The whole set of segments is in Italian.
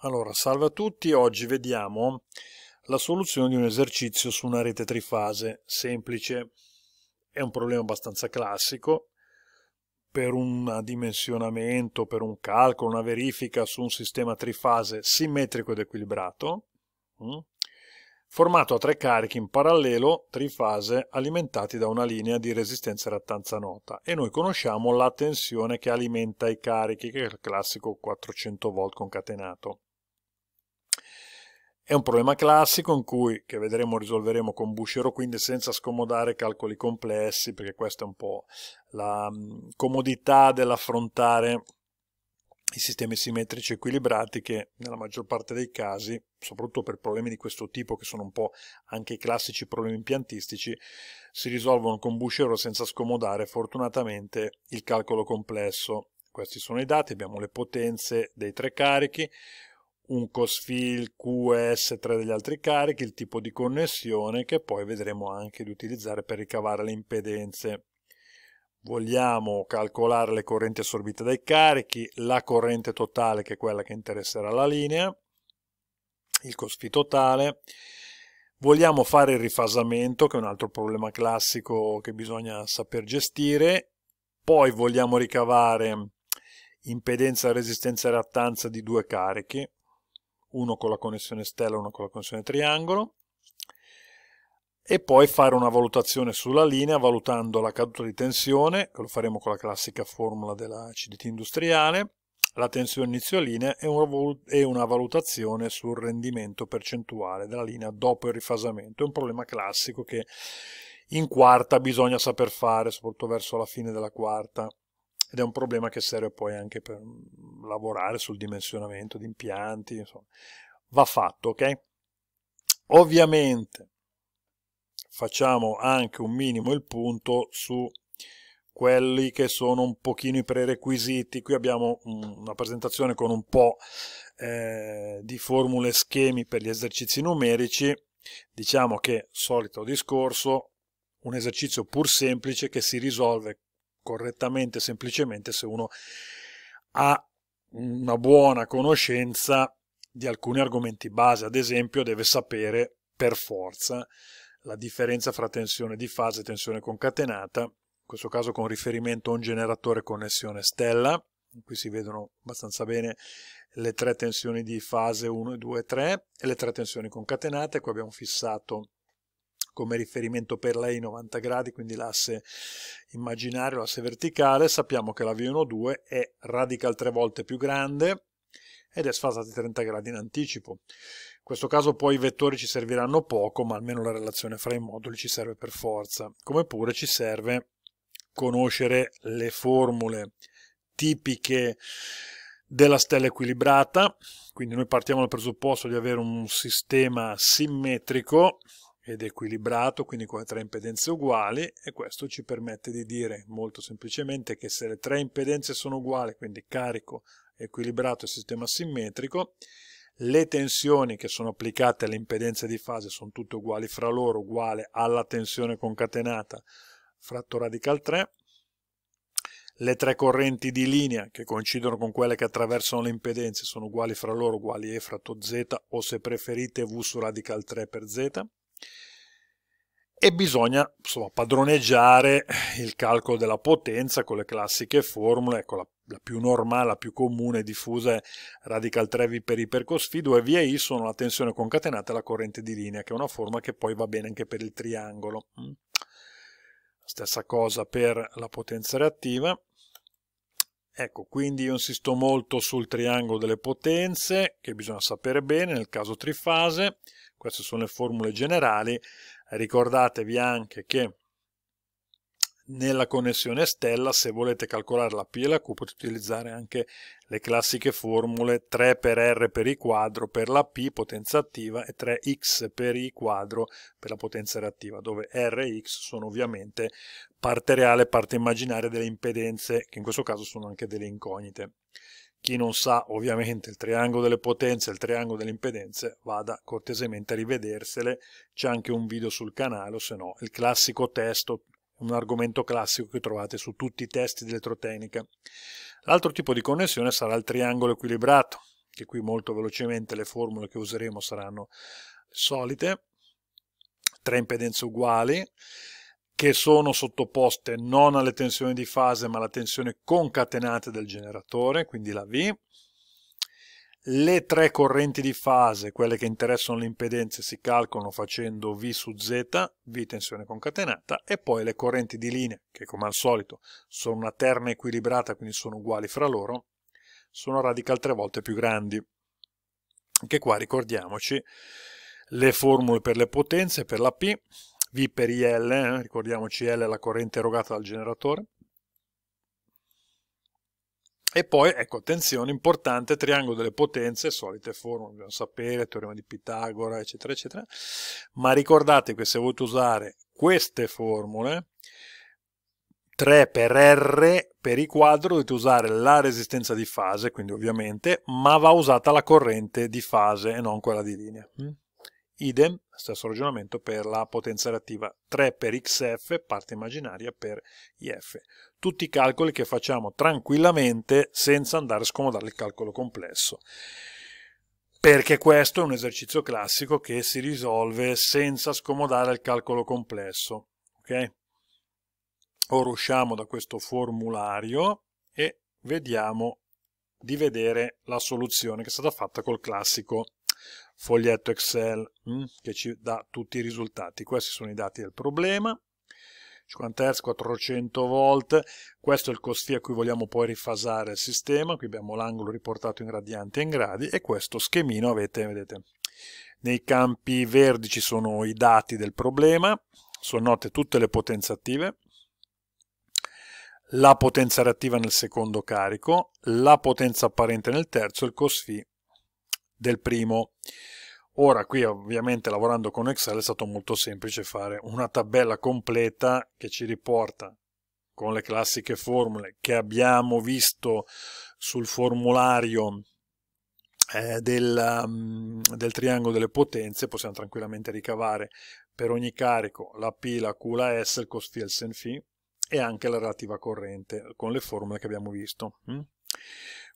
Allora, salve a tutti, oggi vediamo la soluzione di un esercizio su una rete trifase semplice. È un problema abbastanza classico per un dimensionamento, per un calcolo, una verifica su un sistema trifase simmetrico ed equilibrato, mm, formato a tre carichi in parallelo trifase alimentati da una linea di resistenza e rattanza nota e noi conosciamo la tensione che alimenta i carichi, che è il classico 400 V concatenato. È un problema classico in cui, che vedremo risolveremo con Bushero, quindi senza scomodare calcoli complessi, perché questa è un po' la mm, comodità dell'affrontare i sistemi simmetrici equilibrati che nella maggior parte dei casi, soprattutto per problemi di questo tipo che sono un po' anche i classici problemi impiantistici, si risolvono con Bushero senza scomodare fortunatamente il calcolo complesso. Questi sono i dati, abbiamo le potenze dei tre carichi, un COSFIL QS3 degli altri carichi, il tipo di connessione che poi vedremo anche di utilizzare per ricavare le impedenze. Vogliamo calcolare le correnti assorbite dai carichi, la corrente totale che è quella che interesserà la linea, il cosfil totale, vogliamo fare il rifasamento che è un altro problema classico che bisogna saper gestire, poi vogliamo ricavare impedenza, resistenza e rattanza di due carichi, uno con la connessione stella e uno con la connessione triangolo, e poi fare una valutazione sulla linea valutando la caduta di tensione, che lo faremo con la classica formula della CDT industriale, la tensione inizio linea e, una valutazione sul rendimento percentuale della linea dopo il rifasamento. È un problema classico che in quarta bisogna saper fare, soprattutto verso la fine della quarta ed è un problema che serve poi anche per mm, lavorare sul dimensionamento di impianti, insomma. va fatto, ok? Ovviamente facciamo anche un minimo il punto su quelli che sono un pochino i prerequisiti. Qui abbiamo mm, una presentazione con un po' eh, di formule e schemi per gli esercizi numerici. Diciamo che, solito discorso, un esercizio pur semplice che si risolve correttamente, semplicemente se uno ha una buona conoscenza di alcuni argomenti base, ad esempio deve sapere per forza la differenza fra tensione di fase e tensione concatenata, in questo caso con riferimento a un generatore connessione stella, qui si vedono abbastanza bene le tre tensioni di fase 1, 2 3 e le tre tensioni concatenate, qui abbiamo fissato come riferimento per lei 90 gradi, quindi l'asse immaginario, l'asse verticale, sappiamo che la V12 è radical tre volte più grande ed è sfasata di 30 gradi in anticipo. In questo caso poi i vettori ci serviranno poco, ma almeno la relazione fra i moduli ci serve per forza, come pure ci serve conoscere le formule tipiche della stella equilibrata, quindi noi partiamo dal presupposto di avere un sistema simmetrico ed equilibrato, quindi con tre impedenze uguali, e questo ci permette di dire molto semplicemente che se le tre impedenze sono uguali, quindi carico, equilibrato e sistema simmetrico, le tensioni che sono applicate alle impedenze di fase sono tutte uguali fra loro, uguale alla tensione concatenata fratto radical 3, le tre correnti di linea che coincidono con quelle che attraversano le impedenze sono uguali fra loro, uguali E fratto Z o se preferite V su radical 3 per Z, e bisogna insomma, padroneggiare il calcolo della potenza con le classiche formule, ecco, la, la, più normale, la più comune e diffusa è radical 3V per I per dove V e I sono la tensione concatenata e la corrente di linea, che è una forma che poi va bene anche per il triangolo. Mm. Stessa cosa per la potenza reattiva. Ecco, quindi io insisto molto sul triangolo delle potenze, che bisogna sapere bene nel caso trifase, queste sono le formule generali, ricordatevi anche che nella connessione stella, se volete calcolare la P e la Q, potete utilizzare anche le classiche formule 3 per R per I quadro per la P potenza attiva e 3X per I quadro per la potenza reattiva, dove R e X sono ovviamente parte reale e parte immaginaria delle impedenze, che in questo caso sono anche delle incognite. Chi non sa ovviamente il triangolo delle potenze e il triangolo delle impedenze vada cortesemente a rivedersele, c'è anche un video sul canale, o se no il classico testo, un argomento classico che trovate su tutti i testi di elettrotecnica L'altro tipo di connessione sarà il triangolo equilibrato, che qui molto velocemente le formule che useremo saranno solite, tre impedenze uguali, che sono sottoposte non alle tensioni di fase ma alla tensione concatenata del generatore, quindi la V. Le tre correnti di fase, quelle che interessano le impedenze, si calcolano facendo V su Z, V tensione concatenata, e poi le correnti di linea, che come al solito sono una terna equilibrata, quindi sono uguali fra loro, sono radical tre volte più grandi. Anche qua ricordiamoci le formule per le potenze, per la P, V per IL, eh? ricordiamoci L è la corrente erogata dal generatore. E poi, ecco, attenzione, importante, triangolo delle potenze, solite formule, dobbiamo sapere, teorema di Pitagora, eccetera, eccetera. Ma ricordate che se volete usare queste formule, 3 per R per i quadro dovete usare la resistenza di fase, quindi ovviamente, ma va usata la corrente di fase e non quella di linea. Mm? Idem, stesso ragionamento per la potenza reattiva 3 per xf, parte immaginaria per if. Tutti i calcoli che facciamo tranquillamente senza andare a scomodare il calcolo complesso. Perché questo è un esercizio classico che si risolve senza scomodare il calcolo complesso. Ok? Ora usciamo da questo formulario e vediamo di vedere la soluzione che è stata fatta col classico foglietto Excel mh, mm. che ci dà tutti i risultati. Questi sono i dati del problema. 50 Hz, 400 volt, questo è il costi a cui vogliamo poi rifasare il sistema, qui abbiamo l'angolo riportato in gradiente e in gradi e questo schemino avete, vedete, nei campi verdi ci sono i dati del problema, sono note tutte le potenze attive, la potenza reattiva nel secondo carico, la potenza apparente nel terzo e il cosφ del primo. Ora qui ovviamente lavorando con Excel è stato molto semplice fare una tabella completa che ci riporta con le classiche formule che abbiamo visto sul formulario eh, del, um, del, triangolo delle potenze, possiamo tranquillamente ricavare per ogni carico la P, la Q, la S, il cos φ, il sen φ e anche la relativa corrente con le formule che abbiamo visto. Mm?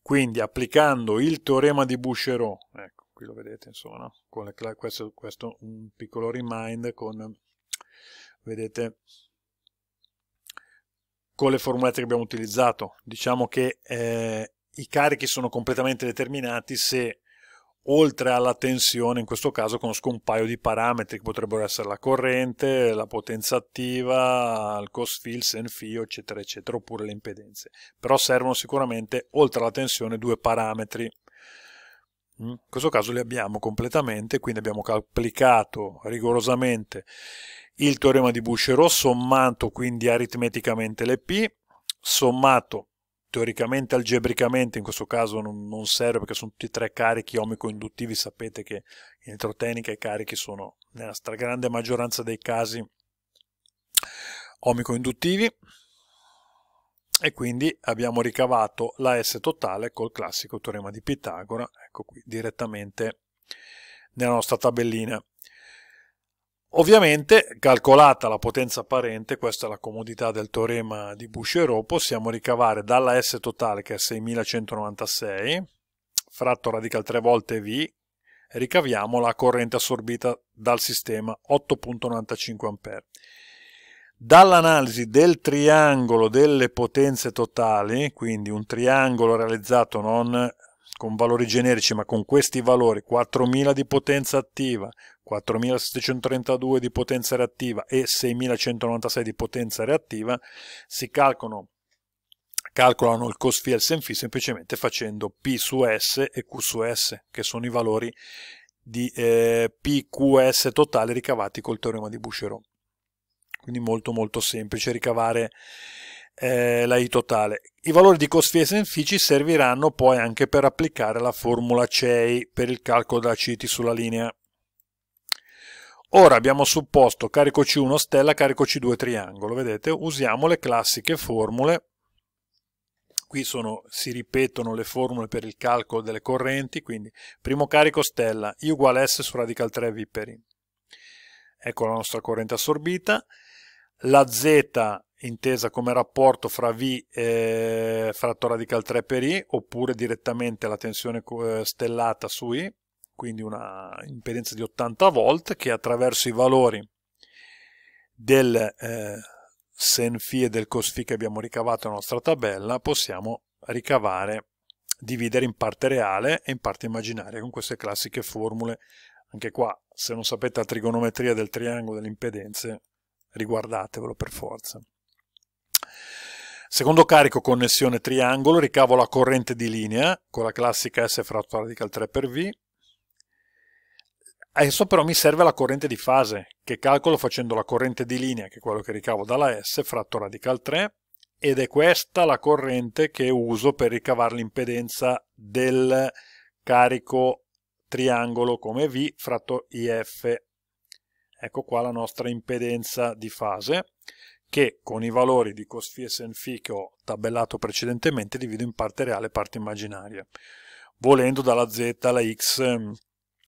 Quindi applicando il teorema di Boucherot, ecco, qui lo vedete insomma, no? con le, questo, questo un piccolo remind con, vedete, con le formulette che abbiamo utilizzato. Diciamo che eh, i carichi sono completamente determinati se oltre alla tensione, in questo caso conosco un paio di parametri che potrebbero essere la corrente, la potenza attiva, il cost fill, senfio, eccetera, eccetera, oppure le impedenze. Però servono sicuramente, oltre alla tensione, due parametri. Mm? In questo caso li abbiamo completamente, quindi abbiamo applicato rigorosamente il teorema di Boucherot, sommato quindi aritmeticamente le P, sommato teoricamente algebricamente in questo caso non, non, serve perché sono tutti e tre carichi omico-induttivi, sapete che in elettrotenica i carichi sono nella stragrande maggioranza dei casi omico-induttivi e quindi abbiamo ricavato la S totale col classico teorema di Pitagora, ecco qui direttamente nella nostra tabellina. Ovviamente, calcolata la potenza apparente, questa è la comodità del teorema di Boucherot, possiamo ricavare dalla S totale, che è 6196, fratto radical 3 volte V, ricaviamo la corrente assorbita dal sistema 8.95 A. Dall'analisi del triangolo delle potenze totali, quindi un triangolo realizzato non con valori generici, ma con questi valori, 4000 di potenza attiva, 4732 di potenza reattiva e 6196 di potenza reattiva, si calcolano, calcolano il cost fields and fee semplicemente facendo P su S e Q su S, che sono i valori di eh, PQS totale ricavati col teorema di Boucherot. Quindi molto molto semplice ricavare eh, la I totale. I valori di cost fields and fee ci serviranno poi anche per applicare la formula CEI per il calcolo della CITI sulla linea Ora abbiamo supposto carico C1 stella, carico C2 triangolo, vedete? Usiamo le classiche formule, qui sono, si ripetono le formule per il calcolo delle correnti, quindi primo carico stella, I uguale S su radical 3 V per I. Ecco la nostra corrente assorbita, la Z intesa come rapporto fra V fratto radical 3 per I, oppure direttamente la tensione eh, stellata su I, quindi una impedenza di 80 volt che attraverso i valori del eh, senfi e del cosfi che abbiamo ricavato nella nostra tabella possiamo ricavare, dividere in parte reale e in parte immaginaria con queste classiche formule. Anche qua, se non sapete la trigonometria del triangolo delle impedenze, riguardatevelo per forza. Secondo carico connessione triangolo, ricavo la corrente di linea con la classica S fratto radical 3 per V, Adesso però mi serve la corrente di fase, che calcolo facendo la corrente di linea, che è quello che ricavo dalla S, fratto radical 3, ed è questa la corrente che uso per ricavare l'impedenza del carico triangolo come V fratto IF. Ecco qua la nostra impedenza di fase, che con i valori di cos φ e sen φ che ho tabellato precedentemente divido in parte reale e parte immaginaria. Volendo dalla Z alla X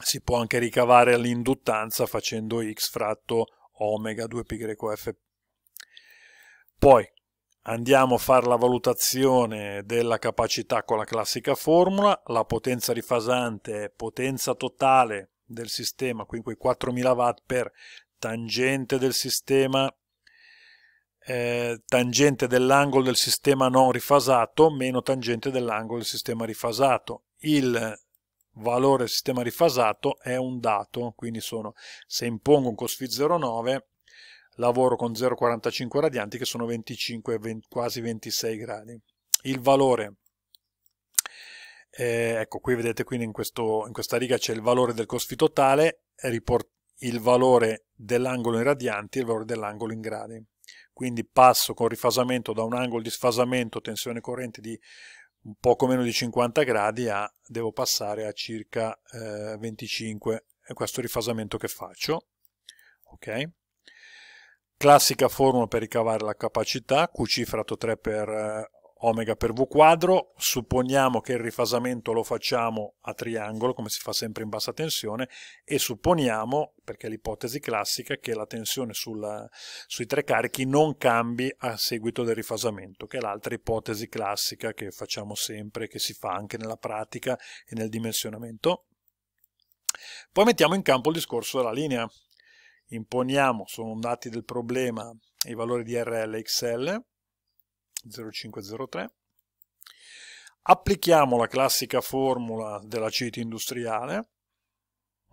si può anche ricavare l'induttanza facendo x fratto omega 2πf. Poi andiamo a fare la valutazione della capacità con la classica formula, la potenza rifasante è potenza totale del sistema, quindi quei 4000 watt per tangente del sistema eh, tangente dell'angolo del sistema non rifasato meno tangente dell'angolo del sistema rifasato. Il valore del sistema rifasato è un dato, quindi sono, se impongo un cosfi 0,9 lavoro con 0,45 radianti che sono 25, 20, quasi 26 gradi. Il valore, eh, ecco qui vedete quindi in, questo, in questa riga c'è il valore del cosfi totale, il valore dell'angolo in radianti e il valore dell'angolo in gradi. Quindi passo con rifasamento da un angolo di sfasamento, tensione corrente di un poco meno di 50 gradi a devo passare a circa eh, 25 è questo rifasamento che faccio ok classica formula per ricavare la capacità q cifra 3 per eh, omega per v quadro, supponiamo che il rifasamento lo facciamo a triangolo, come si fa sempre in bassa tensione, e supponiamo, perché è l'ipotesi classica, che la tensione sulla, sui tre carichi non cambi a seguito del rifasamento, che è l'altra ipotesi classica che facciamo sempre, che si fa anche nella pratica e nel dimensionamento. Poi mettiamo in campo il discorso della linea. Imponiamo, sono dati del problema, i valori di RL e XL, 0503. Applichiamo la classica formula della CIT industriale,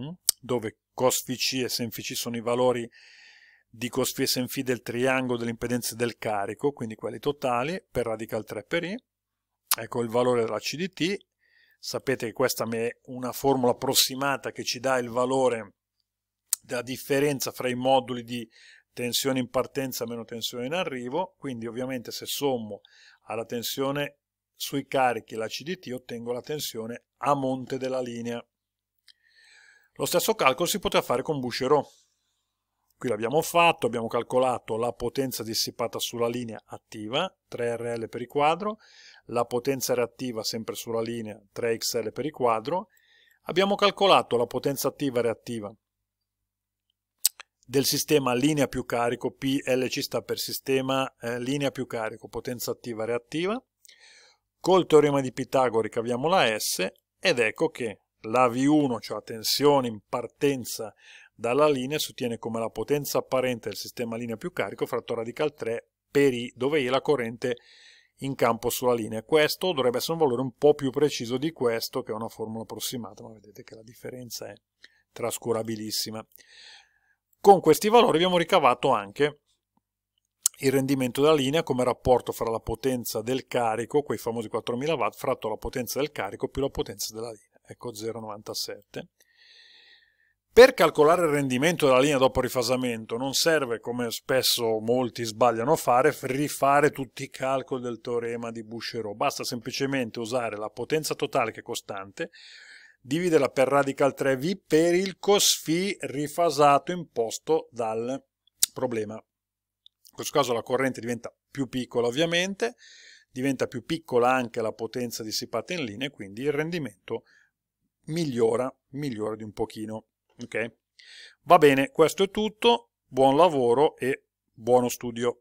mm, dove cos Fc e sen Fc sono i valori di cos φ e sen φ del triangolo delle impedenze del carico, quindi quelli totali, per radical 3 per i. Ecco il valore della CDT. Sapete che questa è una formula approssimata che ci dà il valore della differenza fra i moduli di tensione in partenza meno tensione in arrivo, quindi ovviamente se sommo alla tensione sui carichi la CDT ottengo la tensione a monte della linea. Lo stesso calcolo si poteva fare con Boucherot. Qui l'abbiamo fatto, abbiamo calcolato la potenza dissipata sulla linea attiva, 3RL per il quadro, la potenza reattiva sempre sulla linea, 3XL per il quadro, abbiamo calcolato la potenza attiva reattiva del sistema linea più carico, PLC sta per sistema eh, linea più carico, potenza attiva reattiva. Col teorema di Pitagora ricaviamo la S ed ecco che la V1, cioè la tensione in partenza dalla linea, si ottiene come la potenza apparente del sistema linea più carico fratto radical 3 per I, dove I è la corrente in campo sulla linea. Questo dovrebbe essere un valore un po' più preciso di questo, che è una formula approssimata, ma vedete che la differenza è trascurabilissima. Con questi valori abbiamo ricavato anche il rendimento della linea come rapporto fra la potenza del carico, quei famosi 4000 watt, fratto la potenza del carico più la potenza della linea, ecco 0,97. Per calcolare il rendimento della linea dopo rifasamento non serve, come spesso molti sbagliano a fare, rifare tutti i calcoli del teorema di Boucherot, basta semplicemente usare la potenza totale che è costante dividerla per radical 3v per il cosfi rifasato imposto dal problema. In questo caso la corrente diventa più piccola ovviamente, diventa più piccola anche la potenza dissipata in linea, quindi il rendimento migliora, migliora di un pochino. Okay? Va bene, questo è tutto, buon lavoro e buono studio.